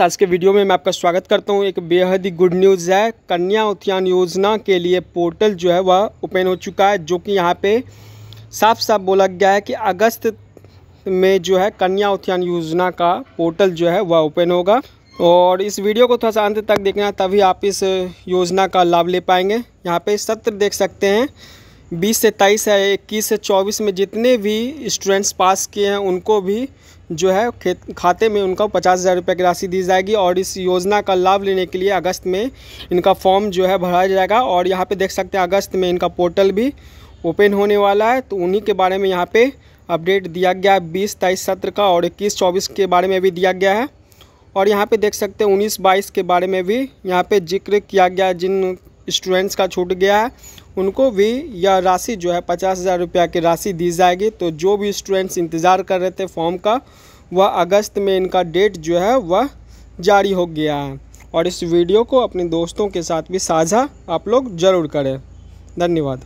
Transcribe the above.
आज के वीडियो में मैं आपका स्वागत करता हूं एक बेहद ही गुड न्यूज़ है कन्या उत्थान योजना के लिए पोर्टल जो है वह ओपन हो चुका है जो कि यहां पे साफ साफ बोला गया है कि अगस्त में जो है कन्या उत्थान योजना का पोर्टल जो है वह ओपन होगा और इस वीडियो को थोड़ा सा अंत तक देखना तभी आप इस योजना का लाभ ले पाएंगे यहाँ पर सत्र देख सकते हैं बीस से तेईस है इक्कीस से चौबीस में जितने भी स्टूडेंट्स पास किए हैं उनको भी जो है खेत खाते में उनका पचास हज़ार रुपये की राशि दी जाएगी और इस योजना का लाभ लेने के लिए अगस्त में इनका फॉर्म जो है भराया जाएगा और यहाँ पे देख सकते हैं अगस्त में इनका पोर्टल भी ओपन होने वाला है तो उन्हीं के बारे में यहाँ पर अपडेट दिया गया है बीस तेईस सत्र का और इक्कीस चौबीस के बारे में भी दिया गया है और यहाँ पे देख सकते हैं उन्नीस बाईस के बारे में भी यहाँ पे जिक्र किया गया जिन स्टूडेंट्स का छूट गया है उनको भी यह राशि जो है पचास हज़ार रुपया की राशि दी जाएगी तो जो भी स्टूडेंट्स इंतज़ार कर रहे थे फॉर्म का वह अगस्त में इनका डेट जो है वह जारी हो गया है और इस वीडियो को अपने दोस्तों के साथ भी साझा आप लोग ज़रूर करें धन्यवाद